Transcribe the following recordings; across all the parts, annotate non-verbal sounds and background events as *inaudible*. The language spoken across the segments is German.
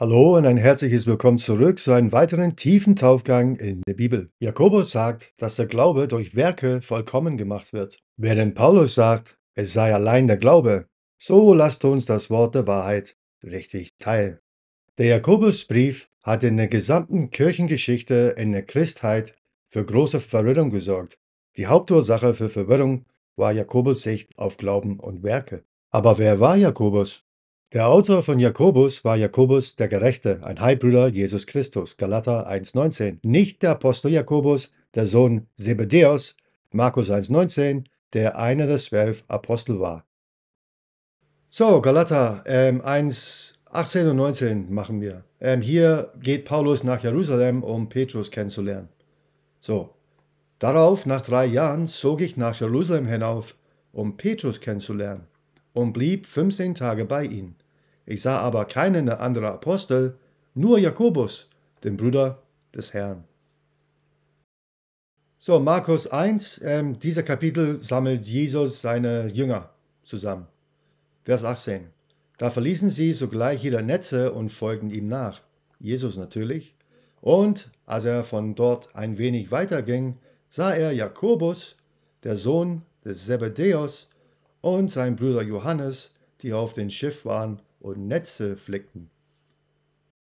Hallo und ein herzliches Willkommen zurück zu einem weiteren tiefen Taufgang in der Bibel. Jakobus sagt, dass der Glaube durch Werke vollkommen gemacht wird, während Paulus sagt, es sei allein der Glaube. So lasst uns das Wort der Wahrheit richtig teilen. Der Jakobusbrief hat in der gesamten Kirchengeschichte in der Christheit für große Verwirrung gesorgt. Die Hauptursache für Verwirrung war Jakobus Sicht auf Glauben und Werke. Aber wer war Jakobus? Der Autor von Jakobus war Jakobus der Gerechte, ein Heilbrüder Jesus Christus, Galater 1,19, nicht der Apostel Jakobus, der Sohn Zebedeus, Markus 1,19, der einer der zwölf Apostel war. So, Galater ähm, 1, 18 und 19 machen wir. Ähm, hier geht Paulus nach Jerusalem, um Petrus kennenzulernen. So, darauf, nach drei Jahren, zog ich nach Jerusalem hinauf, um Petrus kennenzulernen und blieb 15 Tage bei ihnen. Ich sah aber keinen anderen Apostel, nur Jakobus, den Bruder des Herrn. So, Markus 1, ähm, dieser Kapitel sammelt Jesus seine Jünger zusammen. Vers 18. Da verließen sie sogleich ihre Netze und folgten ihm nach. Jesus natürlich. Und als er von dort ein wenig weiterging, sah er Jakobus, der Sohn des Zebedeus, und sein Bruder Johannes, die auf dem Schiff waren und Netze flickten.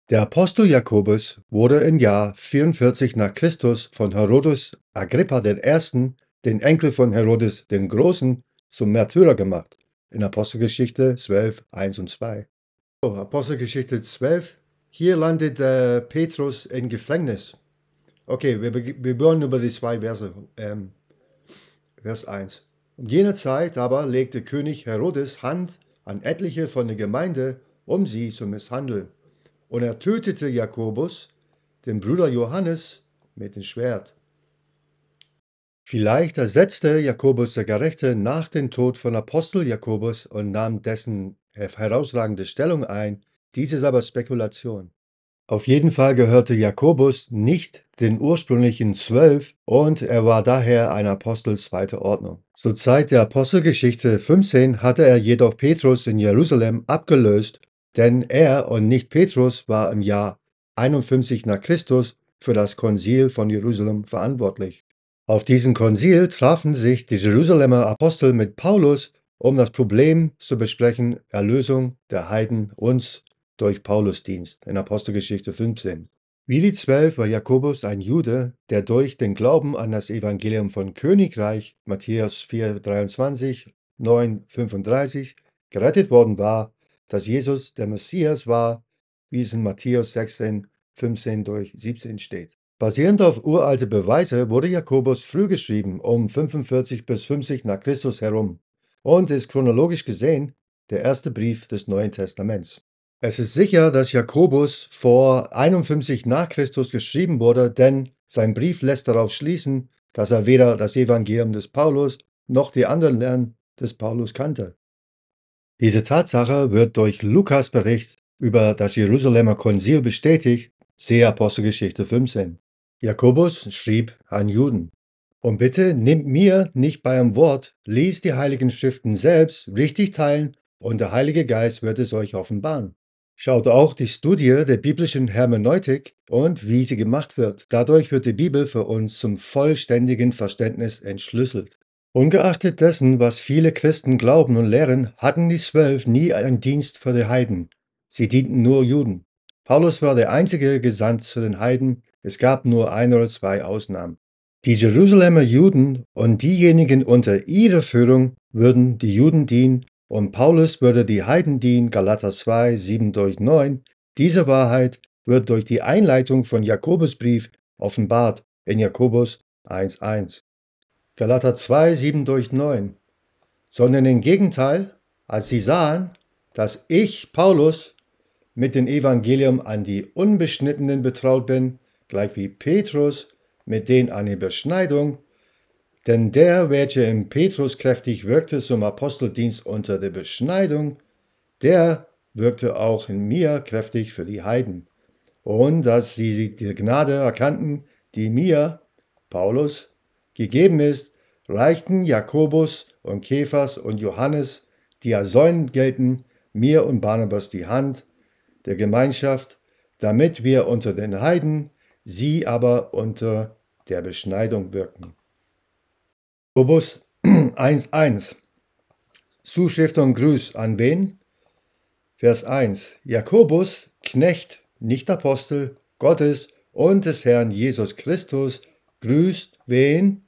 Der Apostel Jakobus wurde im Jahr 44 nach Christus von Herodes Agrippa I., den Enkel von Herodes den Großen, zum Märtyrer gemacht. In Apostelgeschichte 12, 1 und 2. So, Apostelgeschichte 12. Hier landet äh, Petrus im Gefängnis. Okay, wir, wir wollen über die zwei Verse. Ähm, Vers 1. Um jene Zeit aber legte König Herodes Hand an etliche von der Gemeinde, um sie zu misshandeln. Und er tötete Jakobus, den Bruder Johannes, mit dem Schwert. Vielleicht ersetzte Jakobus der Gerechte nach dem Tod von Apostel Jakobus und nahm dessen herausragende Stellung ein. Dies ist aber Spekulation. Auf jeden Fall gehörte Jakobus nicht den ursprünglichen Zwölf und er war daher ein Apostel zweiter Ordnung. Zur Zeit der Apostelgeschichte 15 hatte er jedoch Petrus in Jerusalem abgelöst, denn er und nicht Petrus war im Jahr 51 nach Christus für das Konzil von Jerusalem verantwortlich. Auf diesem Konzil trafen sich die Jerusalemer Apostel mit Paulus, um das Problem zu besprechen, Erlösung der Heiden uns durch Paulus Dienst in Apostelgeschichte 15. Wie die Zwölf war Jakobus ein Jude, der durch den Glauben an das Evangelium von Königreich Matthäus 4, 23, 9, 35 gerettet worden war, dass Jesus der Messias war, wie es in Matthäus 16, 15 durch 17 steht. Basierend auf uralte Beweise wurde Jakobus früh geschrieben, um 45 bis 50 nach Christus herum, und ist chronologisch gesehen der erste Brief des Neuen Testaments. Es ist sicher, dass Jakobus vor 51 nach Christus geschrieben wurde, denn sein Brief lässt darauf schließen, dass er weder das Evangelium des Paulus noch die anderen Lehren des Paulus kannte. Diese Tatsache wird durch Lukas Bericht über das Jerusalemer Konzil bestätigt, siehe Apostelgeschichte 15. Jakobus schrieb an Juden. Und bitte nimmt mir nicht beim Wort, liest die Heiligen Schriften selbst richtig teilen und der Heilige Geist wird es euch offenbaren. Schaut auch die Studie der biblischen Hermeneutik und wie sie gemacht wird. Dadurch wird die Bibel für uns zum vollständigen Verständnis entschlüsselt. Ungeachtet dessen, was viele Christen glauben und lehren, hatten die Zwölf nie einen Dienst für die Heiden. Sie dienten nur Juden. Paulus war der einzige Gesandt zu den Heiden. Es gab nur ein oder zwei Ausnahmen. Die Jerusalemer Juden und diejenigen unter ihrer Führung würden die Juden dienen und Paulus würde die Heiden dienen, Galater 2, 7 durch 9. Diese Wahrheit wird durch die Einleitung von Jakobusbrief offenbart in Jakobus 1, 1. Galater 2, 7 durch 9. Sondern im Gegenteil, als sie sahen, dass ich, Paulus, mit dem Evangelium an die Unbeschnittenen betraut bin, gleich wie Petrus mit denen an die Beschneidung, denn der, welcher in Petrus kräftig wirkte zum Aposteldienst unter der Beschneidung, der wirkte auch in mir kräftig für die Heiden. Und dass sie die Gnade erkannten, die mir, Paulus, gegeben ist, reichten Jakobus und Kephas und Johannes, die als Säulen gelten, mir und Barnabas die Hand der Gemeinschaft, damit wir unter den Heiden, sie aber unter der Beschneidung wirken. Obus 1.1 *clears throat* Zuschrift und Grüß an wen? Vers 1 Jakobus, Knecht, nicht Apostel, Gottes und des Herrn Jesus Christus, grüßt wen?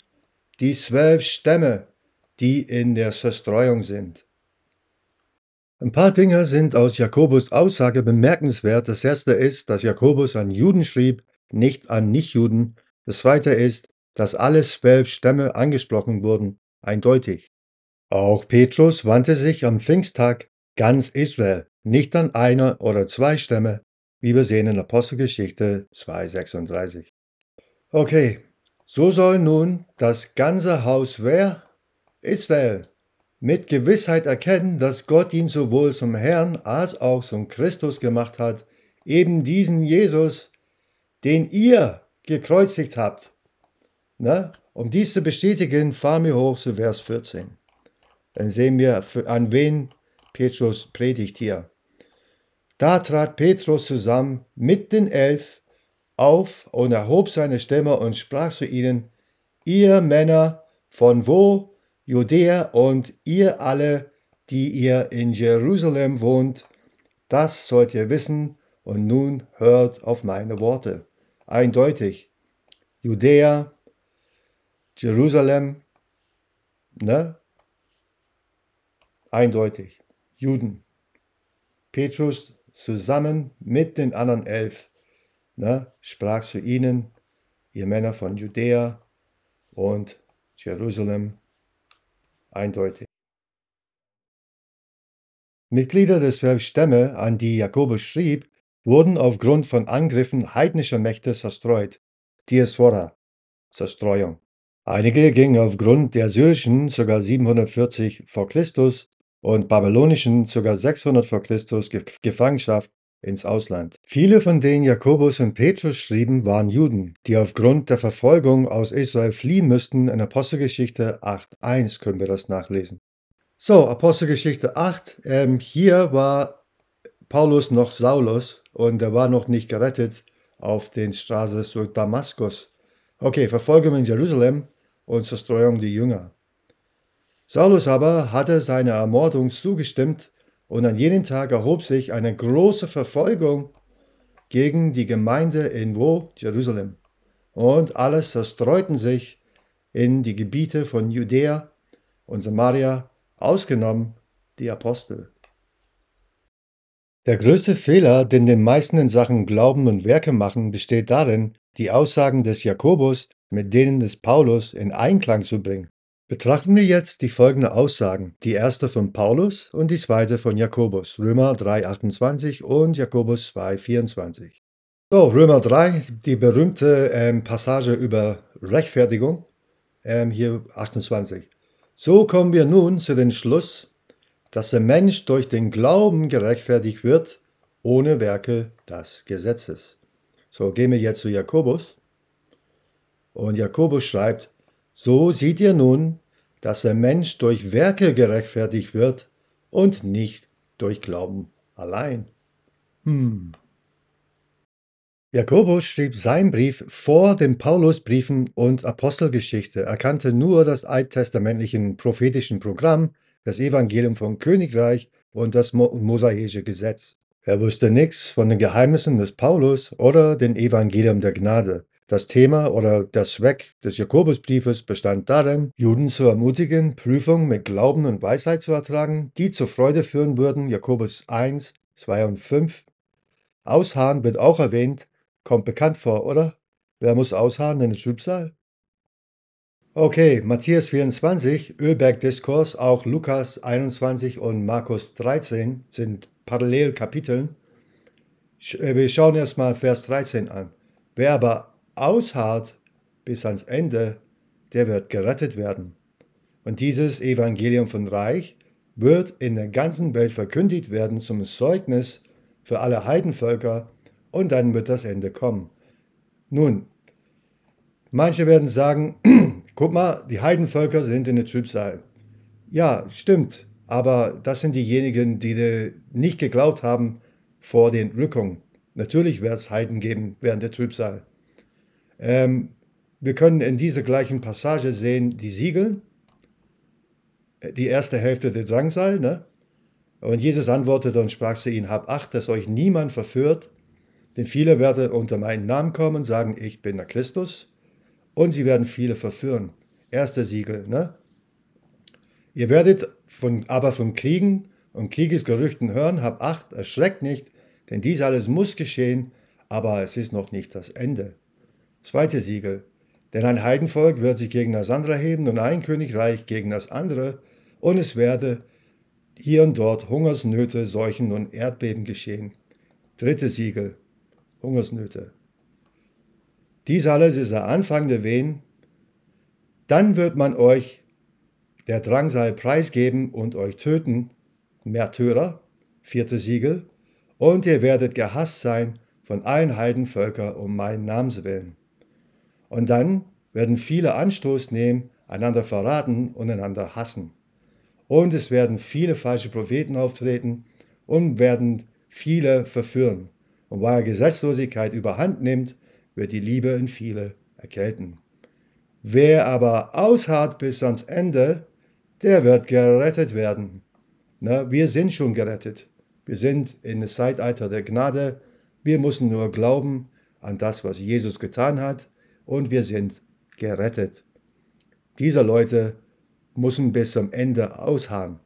Die zwölf Stämme, die in der Zerstreuung sind. Ein paar Dinge sind aus Jakobus Aussage bemerkenswert. Das erste ist, dass Jakobus an Juden schrieb, nicht an Nichtjuden. Das zweite ist, dass alle zwölf Stämme angesprochen wurden, eindeutig. Auch Petrus wandte sich am Pfingsttag ganz Israel, nicht an einer oder zwei Stämme, wie wir sehen in Apostelgeschichte 2,36. Okay, so soll nun das ganze Haus wer? Israel mit Gewissheit erkennen, dass Gott ihn sowohl zum Herrn als auch zum Christus gemacht hat, eben diesen Jesus, den ihr gekreuzigt habt. Ne? Um dies zu bestätigen, fahren wir hoch zu Vers 14. Dann sehen wir, an wen Petrus predigt hier. Da trat Petrus zusammen mit den Elf auf und erhob seine Stimme und sprach zu ihnen, ihr Männer von wo, Judäa und ihr alle, die ihr in Jerusalem wohnt, das sollt ihr wissen und nun hört auf meine Worte. Eindeutig, Judäa, Jerusalem, ne? Eindeutig, Juden. Petrus zusammen mit den anderen elf ne, sprach zu ihnen, ihr Männer von Judäa und Jerusalem, eindeutig. Mitglieder der zwölf Stämme, an die Jakobus schrieb, wurden aufgrund von Angriffen heidnischer Mächte zerstreut. Diaspora, Zerstreuung. Einige gingen aufgrund der syrischen ca. 740 v. Chr. und babylonischen ca. 600 v. Chr. Gefangenschaft ins Ausland. Viele von denen Jakobus und Petrus schrieben, waren Juden, die aufgrund der Verfolgung aus Israel fliehen müssten. In Apostelgeschichte 8.1 können wir das nachlesen. So, Apostelgeschichte 8. Ähm, hier war Paulus noch Saulus und er war noch nicht gerettet auf den Straßen zu Damaskus. Okay, Verfolgung in Jerusalem und Zerstreuung der Jünger. Saulus aber hatte seiner Ermordung zugestimmt, und an jenem Tag erhob sich eine große Verfolgung gegen die Gemeinde in wo? Jerusalem. Und alle zerstreuten sich in die Gebiete von Judäa und Samaria, ausgenommen die Apostel. Der größte Fehler, den den meisten in Sachen Glauben und Werke machen, besteht darin, die Aussagen des Jakobus mit denen des Paulus in Einklang zu bringen. Betrachten wir jetzt die folgenden Aussagen, die erste von Paulus und die zweite von Jakobus, Römer 3,28 und Jakobus 2,24. So, Römer 3, die berühmte ähm, Passage über Rechtfertigung, ähm, hier 28. So kommen wir nun zu dem Schluss, dass der Mensch durch den Glauben gerechtfertigt wird, ohne Werke des Gesetzes. So, gehen wir jetzt zu Jakobus. Und Jakobus schreibt, so seht ihr nun, dass der Mensch durch Werke gerechtfertigt wird und nicht durch Glauben allein. Hm. Jakobus schrieb seinen Brief vor den Paulusbriefen und Apostelgeschichte. Er kannte nur das alttestamentliche prophetische Programm, das Evangelium vom Königreich und das mosaische Gesetz. Er wusste nichts von den Geheimnissen des Paulus oder dem Evangelium der Gnade. Das Thema oder das Zweck des Jakobusbriefes bestand darin, Juden zu ermutigen, Prüfungen mit Glauben und Weisheit zu ertragen, die zur Freude führen würden, Jakobus 1, 2 und 5. Ausharren wird auch erwähnt, kommt bekannt vor, oder? Wer muss ausharren in der Trübsal? Okay, Matthäus 24, Ölberg-Diskurs, auch Lukas 21 und Markus 13 sind Parallelkapiteln. Äh, wir schauen erstmal Vers 13 an. Wer aber ausharrt bis ans Ende, der wird gerettet werden. Und dieses Evangelium von Reich wird in der ganzen Welt verkündigt werden zum Zeugnis für alle Heidenvölker und dann wird das Ende kommen. Nun, manche werden sagen, *clears throat* guck mal, die Heidenvölker sind in der Trübsal. Ja, stimmt, aber das sind diejenigen, die nicht geglaubt haben vor der Entrückung. Natürlich wird es Heiden geben während der Trübsal. Ähm, wir können in dieser gleichen Passage sehen die Siegel, äh, die erste Hälfte der Drangsal. Ne? Und Jesus antwortete und sprach zu ihnen, Hab acht, dass euch niemand verführt, denn viele werden unter meinen Namen kommen, sagen, ich bin der Christus, und sie werden viele verführen. Erster Siegel. Ne? Ihr werdet von, aber von Kriegen und Kriegesgerüchten hören, Hab acht, erschreckt nicht, denn dies alles muss geschehen, aber es ist noch nicht das Ende. Zweite Siegel. Denn ein Heidenvolk wird sich gegen das andere heben und ein Königreich gegen das andere, und es werde hier und dort Hungersnöte, Seuchen und Erdbeben geschehen. Dritte Siegel. Hungersnöte. Dies alles ist der Anfang der Wehen. Dann wird man euch der Drangsal preisgeben und euch töten. Märtyrer. Vierte Siegel. Und ihr werdet gehasst sein von allen Heidenvölkern um meinen Namens willen. Und dann werden viele Anstoß nehmen, einander verraten und einander hassen. Und es werden viele falsche Propheten auftreten und werden viele verführen. Und weil Gesetzlosigkeit überhand nimmt, wird die Liebe in viele erkälten. Wer aber ausharrt bis ans Ende, der wird gerettet werden. Na, wir sind schon gerettet. Wir sind in das Zeitalter der Gnade. Wir müssen nur glauben an das, was Jesus getan hat und wir sind gerettet. Diese Leute müssen bis zum Ende ausharren.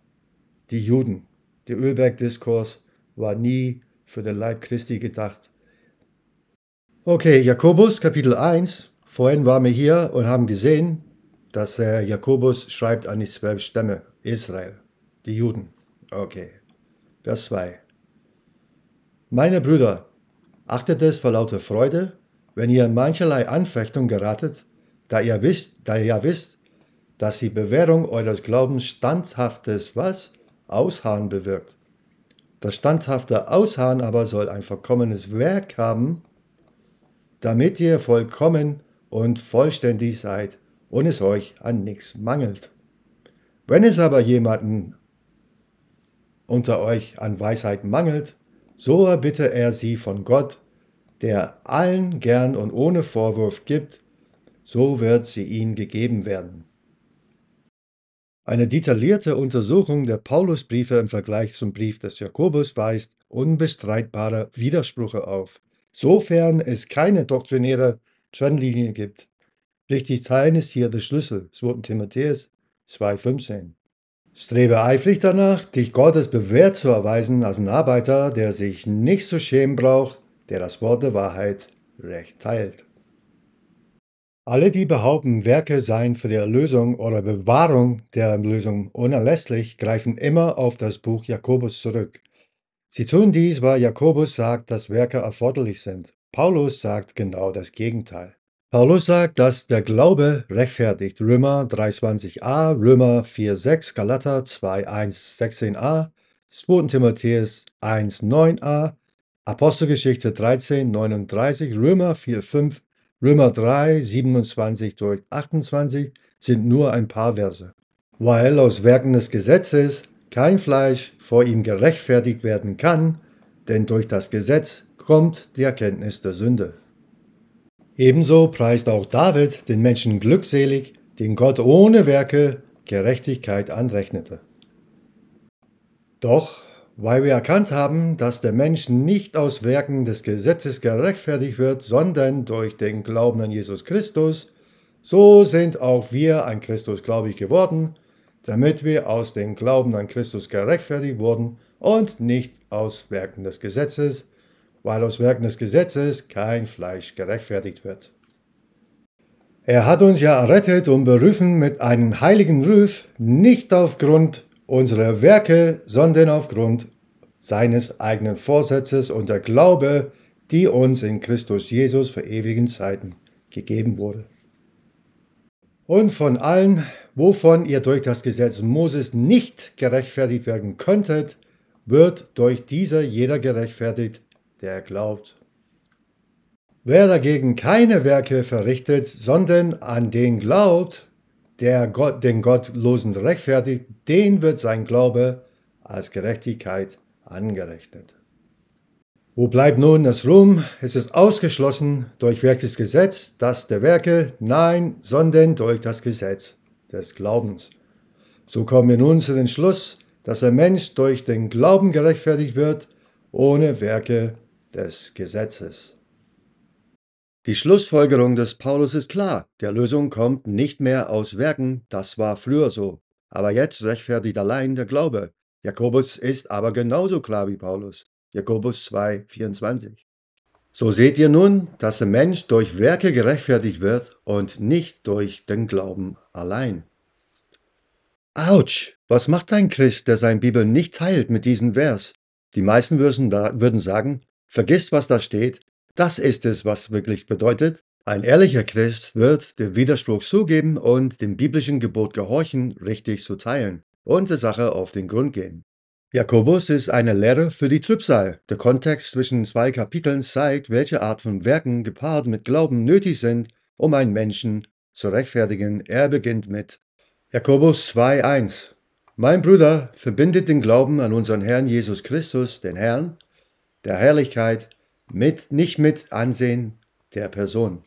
Die Juden. Der Ölberg-Diskurs war nie für den Leib Christi gedacht. Okay, Jakobus Kapitel 1. Vorhin waren wir hier und haben gesehen, dass äh, Jakobus schreibt an die zwölf Stämme Israel, die Juden. Okay, Vers 2. Meine Brüder, achtet es vor lauter Freude, wenn ihr in mancherlei Anfechtung geratet, da ihr wisst, da ihr wisst, dass die Bewährung eures Glaubens standhaftes was? Ausharren bewirkt. Das standhafte Ausharren aber soll ein vollkommenes Werk haben, damit ihr vollkommen und vollständig seid und es euch an nichts mangelt. Wenn es aber jemanden unter euch an Weisheit mangelt, so erbitte er sie von Gott, der allen gern und ohne Vorwurf gibt, so wird sie ihnen gegeben werden. Eine detaillierte Untersuchung der Paulusbriefe im Vergleich zum Brief des Jakobus weist unbestreitbare Widersprüche auf, sofern es keine doktrinäre Trennlinie gibt. Richtig teilen ist hier der Schlüssel, 2. Timotheus 2,15. Strebe eifrig danach, dich Gottes bewährt zu erweisen als ein Arbeiter, der sich nicht zu schämen braucht, der das Wort der Wahrheit recht teilt. Alle, die behaupten, Werke seien für die Erlösung oder Bewahrung der Erlösung unerlässlich, greifen immer auf das Buch Jakobus zurück. Sie tun dies, weil Jakobus sagt, dass Werke erforderlich sind. Paulus sagt genau das Gegenteil. Paulus sagt, dass der Glaube rechtfertigt. Römer 3,20a, Römer 4,6, Galater 2,1, 16a, 2. Timotheus 1,9a, Apostelgeschichte 13, 39, Römer 4, 5, Römer 3, 27 durch 28 sind nur ein paar Verse. Weil aus Werken des Gesetzes kein Fleisch vor ihm gerechtfertigt werden kann, denn durch das Gesetz kommt die Erkenntnis der Sünde. Ebenso preist auch David den Menschen glückselig, den Gott ohne Werke Gerechtigkeit anrechnete. Doch weil wir erkannt haben, dass der Mensch nicht aus Werken des Gesetzes gerechtfertigt wird, sondern durch den Glauben an Jesus Christus, so sind auch wir an Christus gläubig geworden, damit wir aus dem Glauben an Christus gerechtfertigt wurden und nicht aus Werken des Gesetzes, weil aus Werken des Gesetzes kein Fleisch gerechtfertigt wird. Er hat uns ja errettet und berufen mit einem heiligen Ruf, nicht aufgrund unserer Werke, sondern aufgrund seines eigenen Vorsatzes und der Glaube, die uns in Christus Jesus für ewigen Zeiten gegeben wurde. Und von allem, wovon ihr durch das Gesetz Moses nicht gerechtfertigt werden könntet, wird durch dieser jeder gerechtfertigt, der glaubt. Wer dagegen keine Werke verrichtet, sondern an den glaubt, der Gott, den Gottlosen rechtfertigt, den wird sein Glaube als Gerechtigkeit angerechnet. Wo bleibt nun das Ruhm? Es ist ausgeschlossen durch welches Gesetz? Das der Werke? Nein, sondern durch das Gesetz des Glaubens. So kommen wir nun zu dem Schluss, dass der Mensch durch den Glauben gerechtfertigt wird, ohne Werke des Gesetzes. Die Schlussfolgerung des Paulus ist klar, die Erlösung kommt nicht mehr aus Werken, das war früher so, aber jetzt rechtfertigt allein der Glaube. Jakobus ist aber genauso klar wie Paulus. Jakobus 2:24. So seht ihr nun, dass der Mensch durch Werke gerechtfertigt wird und nicht durch den Glauben allein. Autsch! Was macht ein Christ, der sein Bibel nicht teilt mit diesem Vers? Die meisten würden, sagen, vergisst, was da steht, das ist es, was wirklich bedeutet. Ein ehrlicher Christ wird den Widerspruch zugeben und dem biblischen Gebot gehorchen, richtig zu teilen und der Sache auf den Grund gehen. Jakobus ist eine Lehre für die Trübsal. Der Kontext zwischen zwei Kapiteln zeigt, welche Art von Werken gepaart mit Glauben nötig sind, um einen Menschen zu rechtfertigen. Er beginnt mit Jakobus 2,1 Mein Bruder, verbindet den Glauben an unseren Herrn Jesus Christus, den Herrn, der Herrlichkeit mit, nicht mit Ansehen der Person.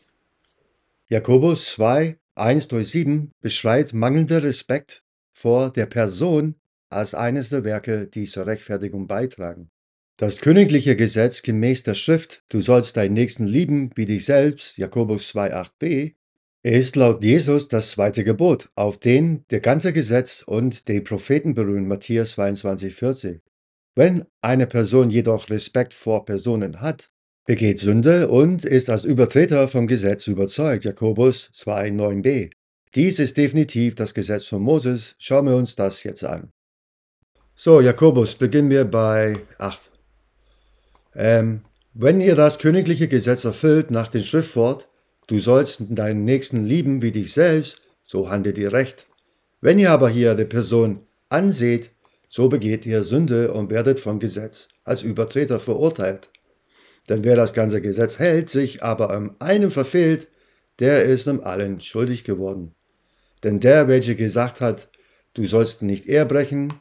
Jakobus 2, 1 durch 7 beschreibt mangelnder Respekt vor der Person als eines der Werke, die zur Rechtfertigung beitragen. Das königliche Gesetz gemäß der Schrift, du sollst deinen Nächsten lieben wie dich selbst, Jakobus 2, 8 b ist laut Jesus das zweite Gebot, auf den der ganze Gesetz und den Propheten beruhen, Matthäus 22, 22,40. Wenn eine Person jedoch Respekt vor Personen hat, begeht Sünde und ist als Übertreter vom Gesetz überzeugt. Jakobus 29 b Dies ist definitiv das Gesetz von Moses. Schauen wir uns das jetzt an. So, Jakobus, beginnen wir bei 8. Ähm, wenn ihr das königliche Gesetz erfüllt nach dem Schriftwort, du sollst deinen Nächsten lieben wie dich selbst, so handelt ihr recht. Wenn ihr aber hier die Person anseht, so begeht ihr Sünde und werdet vom Gesetz als Übertreter verurteilt. Denn wer das ganze Gesetz hält, sich aber an einem verfehlt, der ist um allen schuldig geworden. Denn der, welcher gesagt hat, du sollst nicht erbrechen,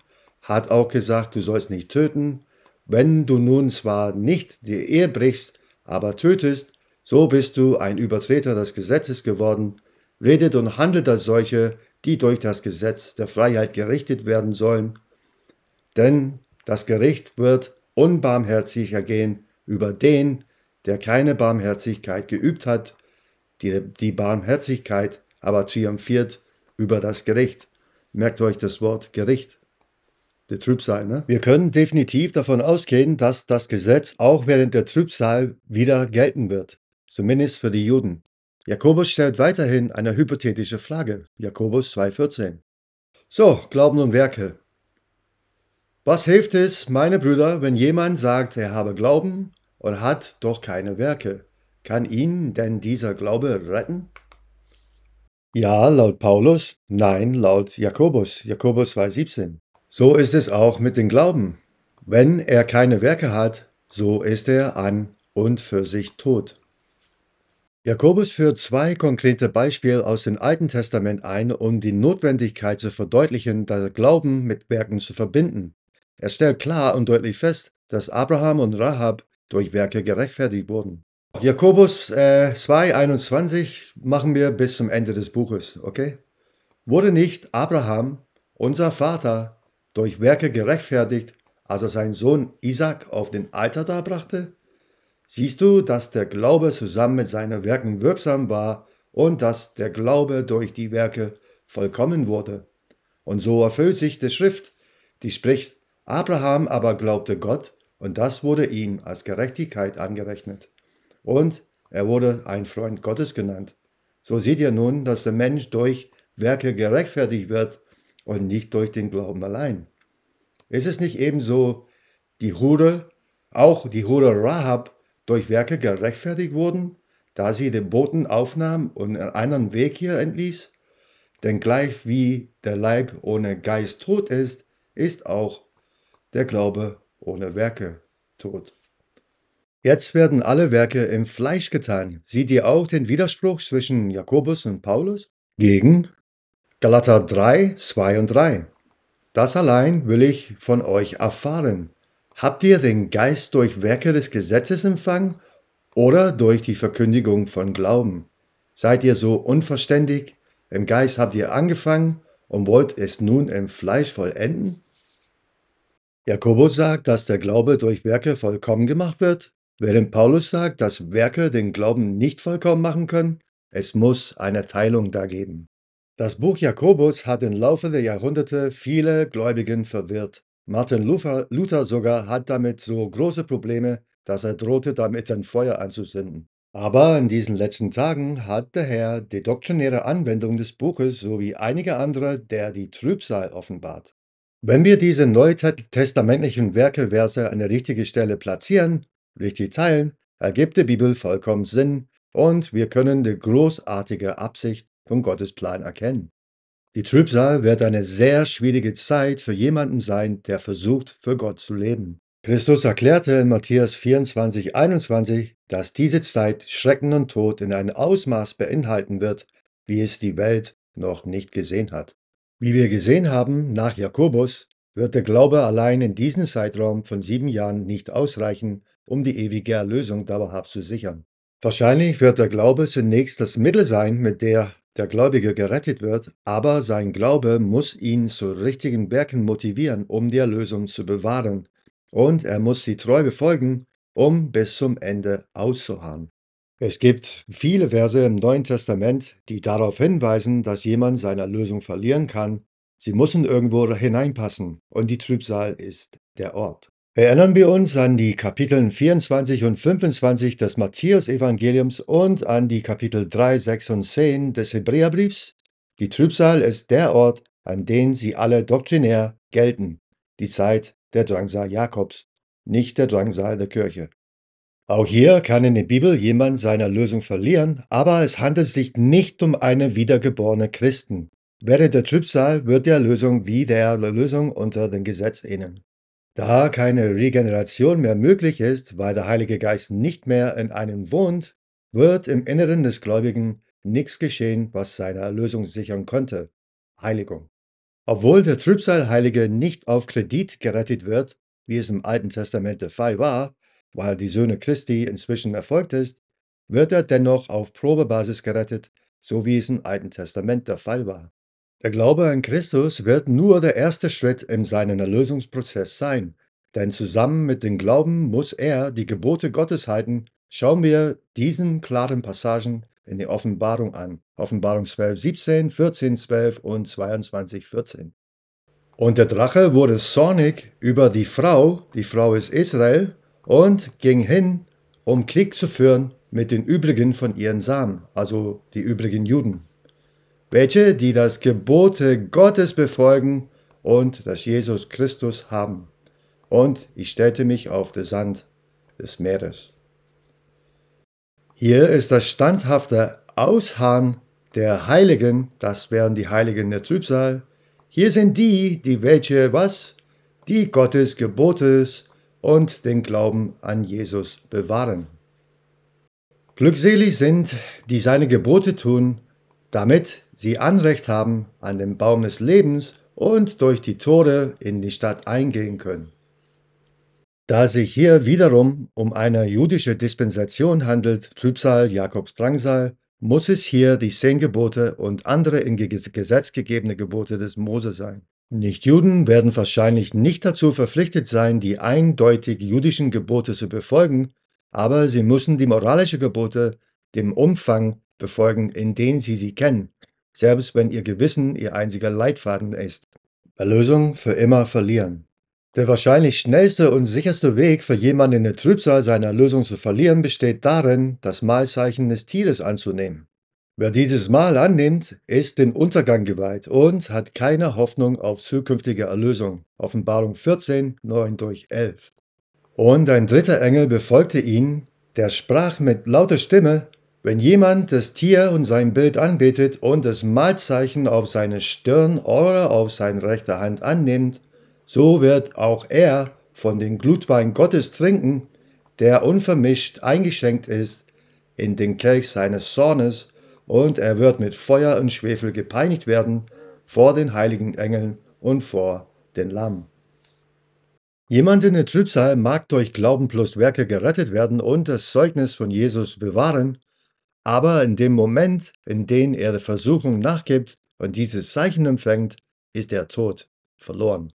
hat auch gesagt, du sollst nicht töten. Wenn du nun zwar nicht die Ehe brichst, aber tötest, so bist du ein Übertreter des Gesetzes geworden. Redet und handelt als solche, die durch das Gesetz der Freiheit gerichtet werden sollen. Denn das Gericht wird unbarmherzig ergehen über den, der keine Barmherzigkeit geübt hat, die, die Barmherzigkeit aber triumphiert über das Gericht. Merkt euch das Wort Gericht. Der Trübsal, ne? Wir können definitiv davon ausgehen, dass das Gesetz auch während der Trübsal wieder gelten wird. Zumindest für die Juden. Jakobus stellt weiterhin eine hypothetische Frage. Jakobus 2,14. So, Glauben und Werke. Was hilft es, meine Brüder, wenn jemand sagt, er habe Glauben und hat doch keine Werke? Kann ihn denn dieser Glaube retten? Ja, laut Paulus, nein, laut Jakobus, Jakobus 2,17. So ist es auch mit dem Glauben. Wenn er keine Werke hat, so ist er an und für sich tot. Jakobus führt zwei konkrete Beispiele aus dem Alten Testament ein, um die Notwendigkeit zu verdeutlichen, das Glauben mit Werken zu verbinden. Er stellt klar und deutlich fest, dass Abraham und Rahab durch Werke gerechtfertigt wurden. Jakobus äh, 2,21 machen wir bis zum Ende des Buches, okay? Wurde nicht Abraham, unser Vater, durch Werke gerechtfertigt, als er seinen Sohn Isaac auf den Alter darbrachte? Siehst du, dass der Glaube zusammen mit seinen Werken wirksam war und dass der Glaube durch die Werke vollkommen wurde? Und so erfüllt sich die Schrift, die spricht, Abraham aber glaubte Gott, und das wurde ihm als Gerechtigkeit angerechnet. Und er wurde ein Freund Gottes genannt. So seht ihr nun, dass der Mensch durch Werke gerechtfertigt wird und nicht durch den Glauben allein. Ist es nicht ebenso, die Hure, auch die Hure Rahab, durch Werke gerechtfertigt wurden, da sie den Boten aufnahm und einen Weg hier entließ? Denn gleich wie der Leib ohne Geist tot ist, ist auch der Glaube ohne Werke tot. Jetzt werden alle Werke im Fleisch getan. Seht ihr auch den Widerspruch zwischen Jakobus und Paulus? Gegen Galater 3, 2 und 3. Das allein will ich von euch erfahren. Habt ihr den Geist durch Werke des Gesetzes empfangen oder durch die Verkündigung von Glauben? Seid ihr so unverständig? Im Geist habt ihr angefangen und wollt es nun im Fleisch vollenden? Jakobus sagt, dass der Glaube durch Werke vollkommen gemacht wird, während Paulus sagt, dass Werke den Glauben nicht vollkommen machen können. Es muss eine Teilung da geben. Das Buch Jakobus hat im Laufe der Jahrhunderte viele Gläubigen verwirrt. Martin Luther, sogar hat damit so große Probleme, dass er drohte, damit ein Feuer anzuzünden. Aber in diesen letzten Tagen hat der Herr die doktrinäre Anwendung des Buches sowie einige andere, der die Trübsal offenbart. Wenn wir diese neutestamentlichen Werkeverse an der richtigen Stelle platzieren, richtig teilen, ergibt die Bibel vollkommen Sinn und wir können die großartige Absicht von Gottes Plan erkennen. Die Trübsal wird eine sehr schwierige Zeit für jemanden sein, der versucht, für Gott zu leben. Christus erklärte in Matthäus 24, 21, dass diese Zeit Schrecken und Tod in einem Ausmaß beinhalten wird, wie es die Welt noch nicht gesehen hat. Wie wir gesehen haben, nach Jakobus wird der Glaube allein in diesem Zeitraum von sieben Jahren nicht ausreichen, um die ewige Erlösung dauerhaft zu sichern. Wahrscheinlich wird der Glaube zunächst das Mittel sein, mit der der Gläubige gerettet wird, aber sein Glaube muss ihn zu richtigen Werken motivieren, um die Erlösung zu bewahren, und er muss sie treu befolgen, um bis zum Ende auszuharren. Es gibt viele Verse im Neuen Testament, die darauf hinweisen, dass jemand seine Erlösung verlieren kann. Sie müssen irgendwo hineinpassen und die Trübsal ist der Ort. Erinnern wir uns an die Kapiteln 24 und 25 des Matthäus-Evangeliums und an die Kapitel 3, 6 und 10 des Hebräerbriefs. Die Trübsal ist der Ort, an den sie alle doktrinär gelten. Die Zeit der Drangsal Jakobs, nicht der Drangsal der Kirche. Auch hier kann in der Bibel jemand seine Lösung verlieren, aber es handelt sich nicht um einen wiedergeborenen Christen. Während der Trübsal wird die Erlösung wie der Erlösung unter dem Gesetz ähneln. Da keine Regeneration mehr möglich ist, weil der Heilige Geist nicht mehr in einem wohnt, wird im Inneren des Gläubigen nichts geschehen, was seine Erlösung sichern konnte. Heiligung. Obwohl der Trübsal-Heilige nicht auf Kredit gerettet wird, wie es im Alten Testament der Fall war, weil die Söhne Christi inzwischen erfolgt ist, wird er dennoch auf Probebasis gerettet, so wie es im Alten Testament der Fall war. Der Glaube an Christus wird nur der erste Schritt in seinen Erlösungsprozess sein, denn zusammen mit dem Glauben muss er die Gebote Gottes halten. Schauen wir diesen klaren Passagen in die Offenbarung an. Offenbarung 12, 17, 14, 12 und 22, 14. Und der Drache wurde zornig über die Frau, die Frau ist Israel, und ging hin, um Krieg zu führen mit den übrigen von ihren Samen, also die übrigen Juden, welche die das Gebote Gottes befolgen und das Jesus Christus haben. Und ich stellte mich auf den Sand des Meeres. Hier ist das standhafte Ausharren der Heiligen, das wären die Heiligen der Trübsal. Hier sind die, die welche was? Die Gottes Gebotes und den Glauben an Jesus bewahren. Glückselig sind, die seine Gebote tun, damit sie Anrecht haben an dem Baum des Lebens und durch die Tore in die Stadt eingehen können. Da sich hier wiederum um eine jüdische Dispensation handelt, Trübsal, Jakobs Drangsal, muss es hier die zehn Gebote und andere in Gesetz gegebene Gebote des Mose sein. Nichtjuden werden wahrscheinlich nicht dazu verpflichtet sein, die eindeutig jüdischen Gebote zu befolgen, aber sie müssen die moralischen Gebote dem Umfang befolgen, in den sie sie kennen, selbst wenn ihr Gewissen ihr einziger Leitfaden ist. Erlösung für immer verlieren. Der wahrscheinlich schnellste und sicherste Weg für jemanden in der Trübsal seine Erlösung zu verlieren besteht darin, das Mahlzeichen des Tieres anzunehmen. Wer dieses Mal annimmt, ist den Untergang geweiht und hat keine Hoffnung auf zukünftige Erlösung. Offenbarung 14, 9 durch 11. Und ein dritter Engel befolgte ihn, der sprach mit lauter Stimme, wenn jemand das Tier und sein Bild anbetet und das Malzeichen auf seine Stirn oder auf seine rechte Hand annimmt, so wird auch er von dem Glutwein Gottes trinken, der unvermischt eingeschenkt ist in den Kelch seines Zornes, und er wird mit Feuer und Schwefel gepeinigt werden vor den heiligen Engeln und vor den Lamm. Jemand in der Trübsal mag durch Glauben plus Werke gerettet werden und das Zeugnis von Jesus bewahren, aber in dem Moment, in dem er der Versuchung nachgibt und dieses Zeichen empfängt, ist er tot, verloren.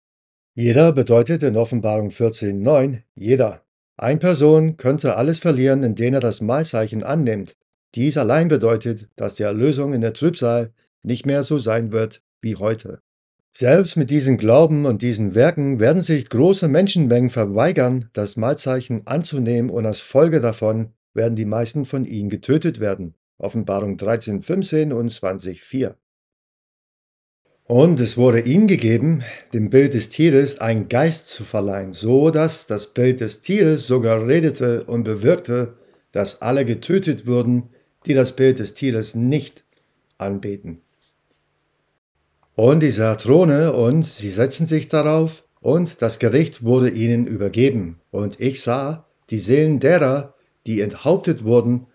Jeder bedeutet in Offenbarung 14.9 jeder. Ein Person könnte alles verlieren, indem er das Malzeichen annimmt, dies allein bedeutet, dass die Erlösung in der Trübsal nicht mehr so sein wird wie heute. Selbst mit diesem Glauben und diesen Werken werden sich große Menschenmengen verweigern, das Mahlzeichen anzunehmen und als Folge davon werden die meisten von ihnen getötet werden. Offenbarung 13, 15 und 20, 4. Und es wurde ihm gegeben, dem Bild des Tieres einen Geist zu verleihen, so dass das Bild des Tieres sogar redete und bewirkte, dass alle getötet wurden, die das Bild des Tieres nicht anbeten. Und die Satrone und sie setzten sich darauf, und das Gericht wurde ihnen übergeben. Und ich sah, die Seelen derer, die enthauptet wurden,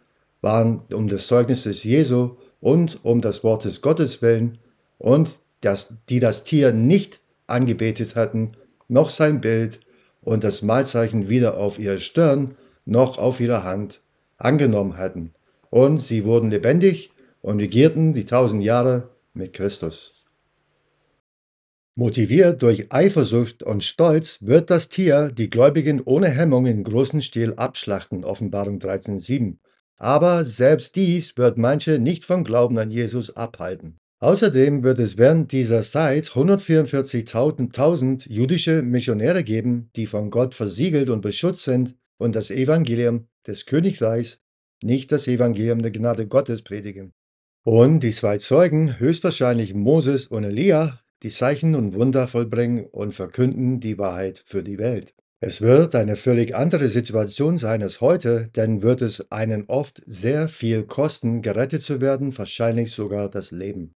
waren um des Zeugnisses Jesu und um das Wort des Gottes willen, und das, die das Tier nicht angebetet hatten, noch sein Bild und das Malzeichen weder auf ihrer Stirn noch auf ihrer Hand angenommen hatten und sie wurden lebendig und regierten die tausend Jahre mit Christus. Motiviert durch Eifersucht und Stolz wird das Tier die Gläubigen ohne Hemmung in großen Stil abschlachten, Offenbarung 13,7. Aber selbst dies wird manche nicht vom Glauben an Jesus abhalten. Außerdem wird es während dieser Zeit 144.000 jüdische Missionäre geben, die von Gott versiegelt und beschützt sind und das Evangelium des Königreichs nicht das Evangelium der Gnade Gottes predigen. Und die zwei Zeugen, höchstwahrscheinlich Moses und Elia, die Zeichen und Wunder vollbringen und verkünden die Wahrheit für die Welt. Es wird eine völlig andere Situation sein als heute, denn wird es einen oft sehr viel kosten, gerettet zu werden, wahrscheinlich sogar das Leben.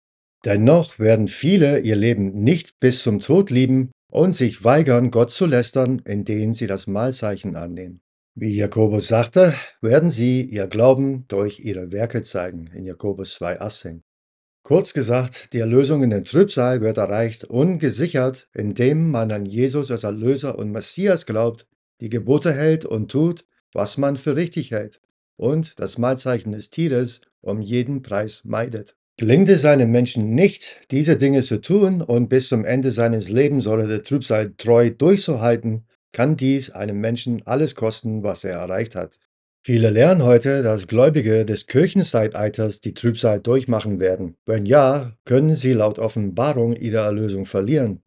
Dennoch werden viele ihr Leben nicht bis zum Tod lieben und sich weigern, Gott zu lästern, indem sie das Mahlzeichen annehmen. Wie Jakobus sagte, werden sie ihr Glauben durch ihre Werke zeigen, in Jakobus 2,18. Kurz gesagt, die Erlösung in der Trübsal wird erreicht und gesichert, indem man an Jesus als Erlöser und Messias glaubt, die Gebote hält und tut, was man für richtig hält, und das Malzeichen des Tieres um jeden Preis meidet. Gelingt es einem Menschen nicht, diese Dinge zu tun und bis zum Ende seines Lebens oder der Trübsal treu durchzuhalten, kann dies einem Menschen alles kosten, was er erreicht hat. Viele lernen heute, dass Gläubige des Kirchenzeitalters die Trübsal durchmachen werden. Wenn ja, können sie laut Offenbarung ihre Erlösung verlieren,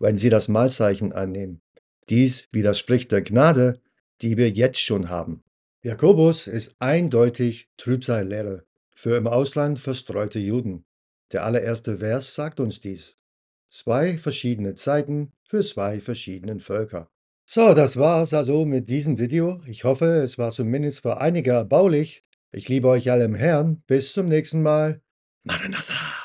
wenn sie das Mahlzeichen annehmen. Dies widerspricht der Gnade, die wir jetzt schon haben. Jakobus ist eindeutig Trübsallehre für im Ausland verstreute Juden. Der allererste Vers sagt uns dies. Zwei verschiedene Zeiten für zwei verschiedene Völker. So, das war's also mit diesem Video. Ich hoffe, es war zumindest für einige erbaulich. Ich liebe euch alle im Herrn. Bis zum nächsten Mal. Maranatha.